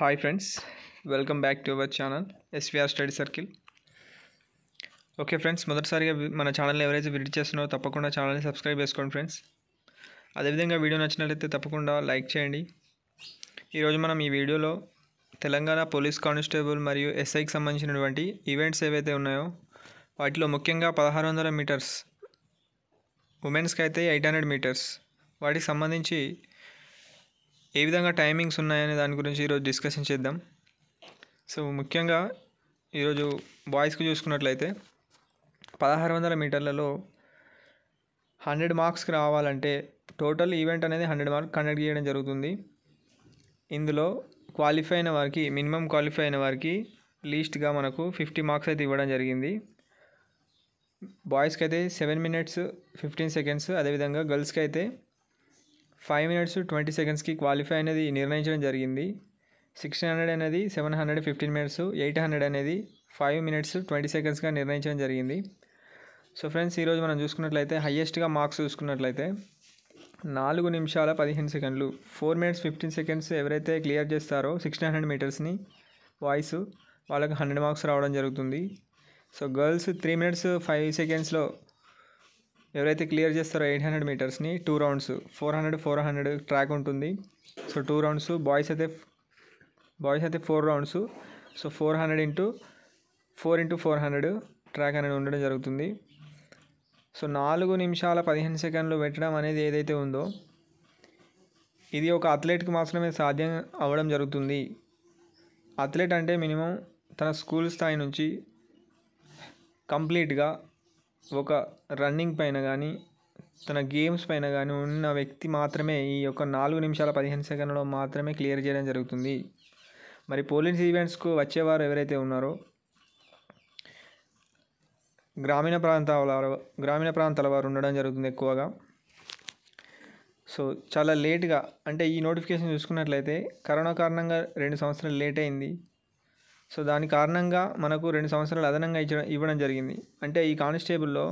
hi friends welcome back to our channel SVR study circle okay friends మొదటిసారిగా మన ఛానల్ని ఎవరైతే విజిట్ చేస్తున్నారో తప్పకుండా ఛానల్ని సబ్స్క్రైబ్ చేసుకోండి ఫ్రెండ్స్ అదేవిధంగా వీడియో నచ్చినట్లయితే తప్పకుండా లైక్ చేయండి ఈరోజు మనం ఈ వీడియోలో తెలంగాణ పోలీస్ కానిస్టేబుల్ మరియు ఎస్ఐకి సంబంధించినటువంటి ఈవెంట్స్ ఏవైతే ఉన్నాయో వాటిలో ముఖ్యంగా పదహారు వందల మీటర్స్ ఉమెన్స్కి అయితే ఎయిట్ హండ్రెడ్ మీటర్స్ వాటికి సంబంధించి ఏ విధంగా టైమింగ్స్ ఉన్నాయనే దాని గురించి ఈరోజు డిస్కషన్ చేద్దాం సో ముఖ్యంగా ఈరోజు బాయ్స్కి చూసుకున్నట్లయితే పదహారు వందల మీటర్లలో హండ్రెడ్ మార్క్స్కి రావాలంటే టోటల్ ఈవెంట్ అనేది హండ్రెడ్ మార్క్ కండక్ట్ చేయడం జరుగుతుంది ఇందులో క్వాలిఫై అయిన వారికి మినిమం క్వాలిఫై అయిన వారికి లీస్ట్గా మనకు ఫిఫ్టీ మార్క్స్ అయితే ఇవ్వడం జరిగింది బాయ్స్కి అయితే సెవెన్ మినిట్స్ ఫిఫ్టీన్ సెకండ్స్ అదేవిధంగా గర్ల్స్కి అయితే ఫైవ్ మినిట్స్ ట్వంటీ సెకండ్స్కి క్వాలిఫై అనేది నిర్ణయించడం జరిగింది సిక్స్టీన్ హండ్రెడ్ అనేది seven hundred fifteen minutes eight hundred అనేది ఫైవ్ మినిట్స్ ట్వంటీ సెకండ్స్గా నిర్ణయించడం జరిగింది సో ఫ్రెండ్స్ ఈరోజు మనం చూసుకున్నట్లయితే హయ్యెస్ట్గా మార్క్స్ చూసుకున్నట్లయితే నాలుగు నిమిషాల పదిహేను సెకండ్లు ఫోర్ మినిట్స్ ఫిఫ్టీన్ సెకండ్స్ ఎవరైతే క్లియర్ చేస్తారో సిక్స్టీన్ హండ్రెడ్ మీటర్స్ని వాయిస్ వాళ్ళకి హండ్రెడ్ మార్క్స్ రావడం జరుగుతుంది so girls three minutes five సెకండ్స్లో ఎవరైతే క్లియర్ చేస్తారో ఎయిట్ హండ్రెడ్ మీటర్స్ని two rounds four hundred four hundred track ఉంటుంది సో టూ రౌండ్స్ బాయ్స్ అయితే బాయ్స్ అయితే four rounds so four hundred into four into four hundred track అనేది ఉండడం జరుగుతుంది సో నాలుగు నిమిషాల పదిహేను సెకండ్లు పెట్టడం అనేది ఏదైతే ఉందో ఇది ఒక అథ్లెట్కి మాత్రమే సాధ్యం అవ్వడం జరుగుతుంది అథ్లెట్ అంటే మినిమం తన స్కూల్ స్థాయి నుంచి కంప్లీట్గా ఒక రన్నింగ్ పైన కానీ తన గేమ్స్ పైన కానీ ఉన్న వ్యక్తి మాత్రమే ఈ యొక్క నాలుగు నిమిషాల పదిహేను సెకండ్లో మాత్రమే క్లియర్ చేయడం జరుగుతుంది మరి పోలీస్ ఈవెంట్స్కు వచ్చేవారు ఎవరైతే ఉన్నారో గ్రామీణ ప్రాంతాల గ్రామీణ ప్రాంతాల వారు ఉండడం జరుగుతుంది ఎక్కువగా సో చాలా లేట్గా అంటే ఈ నోటిఫికేషన్ చూసుకున్నట్లయితే కరోనా కారణంగా రెండు సంవత్సరాలు లేట్ అయింది సో దాని కారణంగా మనకు రెండు సంవత్సరాలు అదనంగా ఇచ్చడం ఇవ్వడం జరిగింది అంటే ఈ కానిస్టేబుల్లో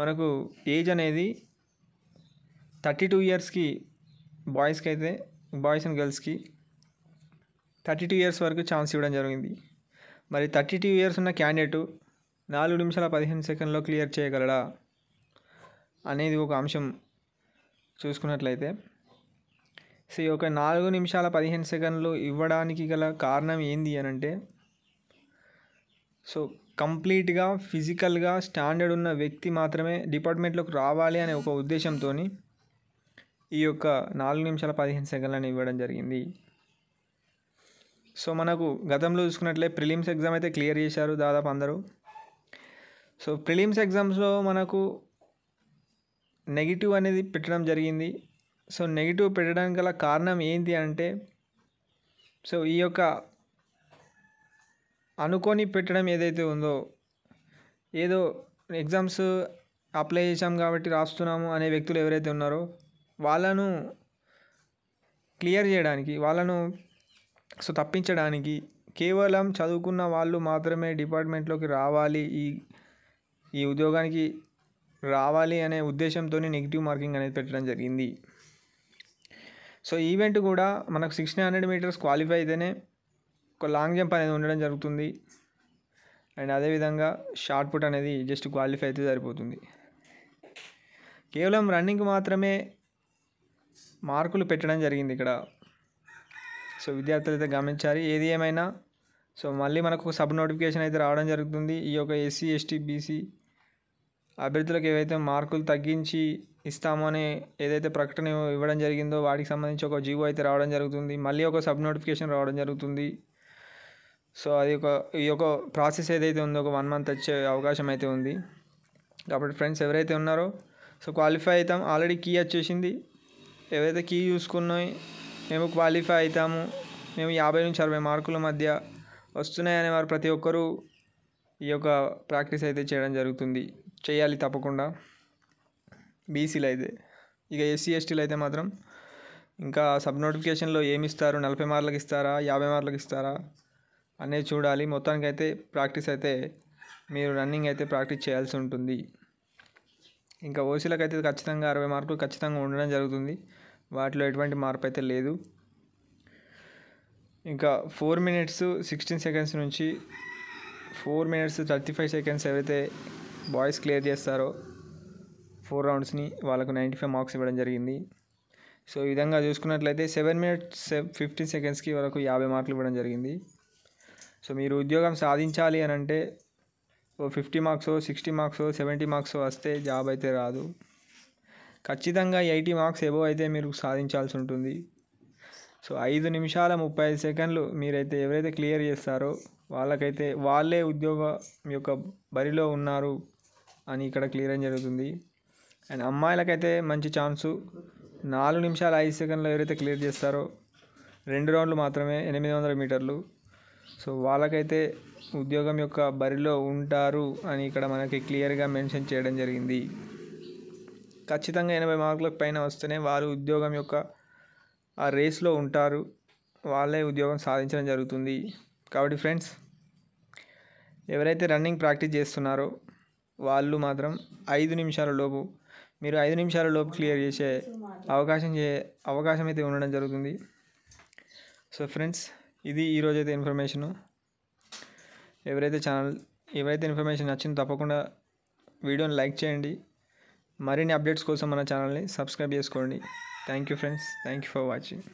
మనకు ఏజ్ అనేది థర్టీ టూ ఇయర్స్కి బాయ్స్కి అయితే బాయ్స్ అండ్ గర్ల్స్కి థర్టీ టూ ఇయర్స్ వరకు ఛాన్స్ ఇవ్వడం జరిగింది మరి థర్టీ టూ ఇయర్స్ ఉన్న క్యాండిడేటు నాలుగు నిమిషాల పదిహేను సెకండ్లో క్లియర్ చేయగలడా అనేది ఒక అంశం చూసుకున్నట్లయితే సో ఈ ఒక నాలుగు నిమిషాల పదిహేను సెకండ్లు ఇవ్వడానికి గల కారణం ఏంది అని అంటే సో కంప్లీట్గా ఫిజికల్గా స్టాండర్డ్ ఉన్న వ్యక్తి మాత్రమే డిపార్ట్మెంట్లోకి రావాలి అనే ఒక ఉద్దేశంతో ఈ యొక్క నాలుగు నిమిషాల పదిహేను సెకండ్లను ఇవ్వడం జరిగింది సో మనకు గతంలో చూసుకున్నట్లే ప్రిలిమ్స్ ఎగ్జామ్ అయితే క్లియర్ చేశారు దాదాపు అందరూ సో ప్రిలిమ్స్ ఎగ్జామ్స్లో మనకు నెగిటివ్ అనేది పెట్టడం జరిగింది సో నెగిటివ్ పెట్టడానికి గల కారణం ఏంటి అంటే సో ఈ యొక్క అనుకొని పెట్టడం ఏదైతే ఉందో ఏదో ఎగ్జామ్స్ అప్లై చేసాం కాబట్టి రాస్తున్నాము అనే వ్యక్తులు ఎవరైతే ఉన్నారో వాళ్ళను క్లియర్ చేయడానికి వాళ్ళను సో తప్పించడానికి కేవలం చదువుకున్న వాళ్ళు మాత్రమే డిపార్ట్మెంట్లోకి రావాలి ఈ ఈ ఉద్యోగానికి రావాలి అనే ఉద్దేశంతోనే నెగిటివ్ మార్కింగ్ అనేది పెట్టడం జరిగింది సో ఈవెంట్ కూడా మనకు సిక్స్టీన్ హండ్రెడ్ మీటర్స్ క్వాలిఫై అయితేనే ఒక లాంగ్ జంప్ అనేది ఉండడం జరుగుతుంది అండ్ అదేవిధంగా షార్ట్ పుట్ అనేది జస్ట్ క్వాలిఫై అయితే సరిపోతుంది కేవలం రన్నింగ్ మాత్రమే మార్కులు పెట్టడం జరిగింది ఇక్కడ సో విద్యార్థులు అయితే గమనించాలి ఏది ఏమైనా సో మళ్ళీ మనకు సబ్ నోటిఫికేషన్ అయితే రావడం జరుగుతుంది ఈ యొక్క ఎస్సీ ఎస్టీ బీసీ అభ్యర్థులకు ఏవైతే మార్కులు తగ్గించి ఇస్తాము అని ఏదైతే ప్రకటన ఇవ్వడం జరిగిందో వాటికి సంబంధించి ఒక జీవో అయితే రావడం జరుగుతుంది మళ్ళీ ఒక సబ్ నోటిఫికేషన్ రావడం జరుగుతుంది సో అది ఒక ఈ యొక్క ప్రాసెస్ ఏదైతే ఉందో ఒక వన్ మంత్ వచ్చే అవకాశం అయితే ఉంది కాబట్టి ఫ్రెండ్స్ ఎవరైతే ఉన్నారో సో క్వాలిఫై అవుతాం ఆల్రెడీ కీ వచ్చేసింది ఏవైతే కీ చూసుకున్నాయి మేము క్వాలిఫై అవుతాము మేము యాభై నుంచి అరవై మార్కుల మధ్య వస్తున్నాయనే వారు ప్రతి ఒక్కరూ ఈ యొక్క ప్రాక్టీస్ అయితే చేయడం జరుగుతుంది చేయాలి తప్పకుండా బీసీలు అయితే ఇక ఎస్సీ ఎస్టీలు అయితే మాత్రం ఇంకా సబ్ నోటిఫికేషన్లో ఏమి ఇస్తారు నలభై మార్లకు ఇస్తారా యాభై మార్లకు ఇస్తారా అనేది చూడాలి మొత్తానికైతే ప్రాక్టీస్ అయితే మీరు రన్నింగ్ అయితే ప్రాక్టీస్ చేయాల్సి ఉంటుంది ఇంకా ఓసీలకు అయితే ఖచ్చితంగా అరవై మార్కులు ఖచ్చితంగా ఉండడం జరుగుతుంది వాటిలో ఎటువంటి మార్పు అయితే లేదు ఇంకా ఫోర్ మినిట్స్ సిక్స్టీన్ సెకండ్స్ నుంచి four minutes thirty five seconds ఏవైతే బాయ్స్ క్లియర్ చేస్తారో ఫోర్ రౌండ్స్ని వాళ్ళకు నైంటీ ఫైవ్ మార్క్స్ ఇవ్వడం జరిగింది సో ఈ విధంగా చూసుకున్నట్లయితే సెవెన్ మినిట్స్ ఫిఫ్టీ సెకండ్స్కి వరకు యాభై మార్కులు ఇవ్వడం జరిగింది సో మీరు ఉద్యోగం సాధించాలి అని అంటే ఓ fifty marks sixty marks seventy marks వస్తే జాబ్ అయితే రాదు ఖచ్చితంగా ఎయిటీ మార్క్స్ ఎబో అయితే మీరు సాధించాల్సి ఉంటుంది సో ఐదు నిమిషాల ముప్పై ఐదు సెకండ్లు మీరైతే ఎవరైతే క్లియర్ చేస్తారో వాళ్ళకైతే వాళ్ళే ఉద్యోగం యొక్క బరిలో ఉన్నారు అని ఇక్కడ క్లియర్ జరుగుతుంది అండ్ అమ్మాయిలకైతే మంచి ఛాన్సు నాలుగు నిమిషాలు ఐదు సెకండ్లో ఎవరైతే క్లియర్ చేస్తారో రెండు రౌండ్లు మాత్రమే ఎనిమిది వందల మీటర్లు సో వాళ్ళకైతే ఉద్యోగం యొక్క బరిలో ఉంటారు అని ఇక్కడ మనకి క్లియర్గా మెన్షన్ చేయడం జరిగింది ఖచ్చితంగా ఎనభై మార్కుల పైన వస్తేనే వారు ఉద్యోగం యొక్క ఆ రేస్లో ఉంటారు వాళ్ళే ఉద్యోగం సాధించడం జరుగుతుంది కాబట్టి ఫ్రెండ్స్ ఎవరైతే రన్నింగ్ ప్రాక్టీస్ చేస్తున్నారో వాళ్ళు మాత్రం ఐదు నిమిషాల లోపు మీరు ఐదు నిమిషాల లోపు క్లియర్ చేసే అవకాశం చే అవకాశం అయితే ఉండడం జరుగుతుంది సో ఫ్రెండ్స్ ఇది ఈరోజైతే ఇన్ఫర్మేషను ఎవరైతే ఛానల్ ఎవరైతే ఇన్ఫర్మేషన్ నచ్చిందో తప్పకుండా వీడియోని లైక్ చేయండి మరిన్ని అప్డేట్స్ కోసం మన ఛానల్ని సబ్స్క్రైబ్ చేసుకోండి thank you friends thank you for watching